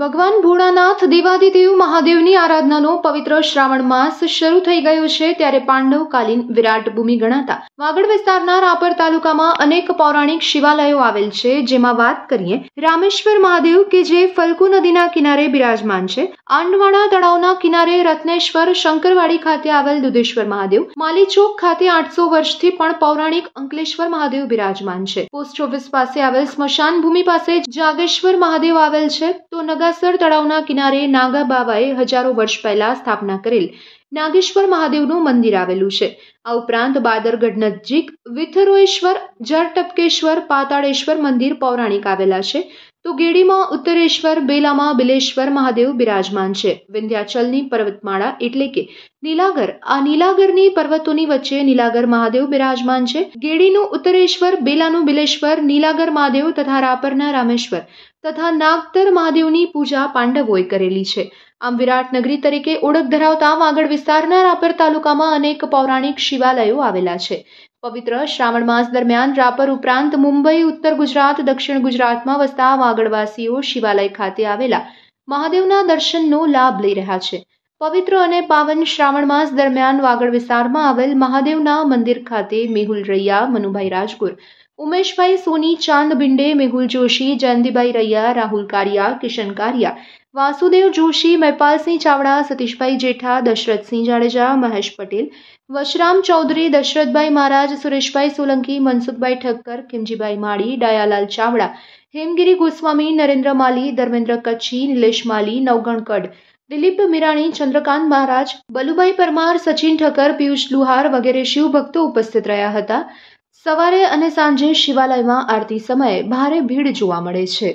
ભગવાન ભોળાનાથ દેવાદિદેવ મહાદેવની આરાધનાનો પવિત્ર શ્રાવણ માસ શરૂ થઈ ગયો છે ત્યારે પાંડવકાલીન વિરાટ ભૂમિ ગણાતા વાગડ વિસ્તારના રાપર તાલુકામાં અનેક પૌરાણિક શિવાલયો આવેલ છે જેમાં વાત કરીએ રામેશ્વર મહાદેવ કે જે ફલ્ગુ નદીના કિનારે બિરાજમાન છે આંડવાણા તળાવના કિનારે રત્નેશ્વર શંકરવાડી ખાતે આવેલ દુધેશ્વર મહાદેવ માલીચોક ખાતે આઠસો વર્ષથી પણ પૌરાણિક અંકલેશ્વર મહાદેવ બિરાજમાન છે પોસ્ટ ઓફિસ પાસે આવેલ સ્મશાન ભૂમિ પાસે જાગેશ્વર મહાદેવ આવેલ છે તો નગર ગંગાસર તળાવના કિનારે નાગા બાવાએ હજારો વર્ષ પહેલા સ્થાપના કરેલ નાગેશ્વર મહાદેવનું મંદિર આવેલું છે આ ઉપરાંત બાદરગઢ નજીક વિથરોશ્વર જરટપકેશ્વર પાતાળેશ્વર મંદિર પૌરાણિક આવેલા છે તો ગેડીમાં ઉત્તરેશ્વર બેલામાં બિલેશ્વર મહાદેવ બિરાજમાન છે વિંધ્યાચલની પર્વતમાળા એટલે કે નીલાગર આ નીલાગરની પર્વતોની વચ્ચે નીલાગર મહાદેવ બિરાજમાન છે ગેડીનું ઉત્તરેશ્વર બેલાનું બિલેશ્વર નીલાગર મહાદેવ તથા રાપરના રામેશ્વર તથા નાગતર મહાદેવની પૂજા પાંડવોએ કરેલી છે આમ વિરાટનગરી તરીકે ઓળખ ધરાવતા આગળ વિસ્તારના રાપર તાલુકામાં અનેક પૌરાણિક શિવાલયો આવેલા છે પવિત્ર શ્રાવણ માસ દરમિયાન રાપર ઉપરાંત મુંબઈ ઉત્તર ગુજરાત દક્ષિણ ગુજરાતમાં વસતા વાગડવાસીઓ શિવાલય ખાતે આવેલા મહાદેવના દર્શનનો લાભ લઈ રહ્યા છે પવિત્ર અને પાવન શ્રાવણ માસ દરમિયાન વાગડ વિસ્તારમાં આવેલ મહાદેવના મંદિર ખાતે મેહુલ રૈયા મનુભાઈ રાજગુર ઉમેશભાઈ સોની ચાંદ ભિંડે મેહુલ જોશી જયંતિભાઈ રૈયા રાહુલ કારિયા કિશન કારિયા વાસુદેવ જોશી મહેપાલસિંહ ચાવડા સતીશભાઈ જેઠા દશરથસિંહ જાડેજા મહેશ પટેલ વશરામ ચૌધરી દશરથભાઈ મહારાજ સુરેશભાઈ સોલંકી મનસુખભાઈ ઠક્કર ખીમજીભાઈ માળી ડાયાલાલ ચાવડા હેમગીરી ગોસ્વામી નરેન્દ્ર માલી ધર્મેન્દ્ર કચ્છી નિલેશ માલી નવગણકડ દિલીપ મિરાણી ચંદ્રકાંત મહારાજ બલુભાઈ પરમાર સચિન ઠક્કર પિયુષ લુહાર વગેરે શિવભક્તો ઉપસ્થિત રહ્યા હતા સવારે અને સાંજે શિવાલયમાં આરતી સમયે ભારે ભીડ જોવા મળે છે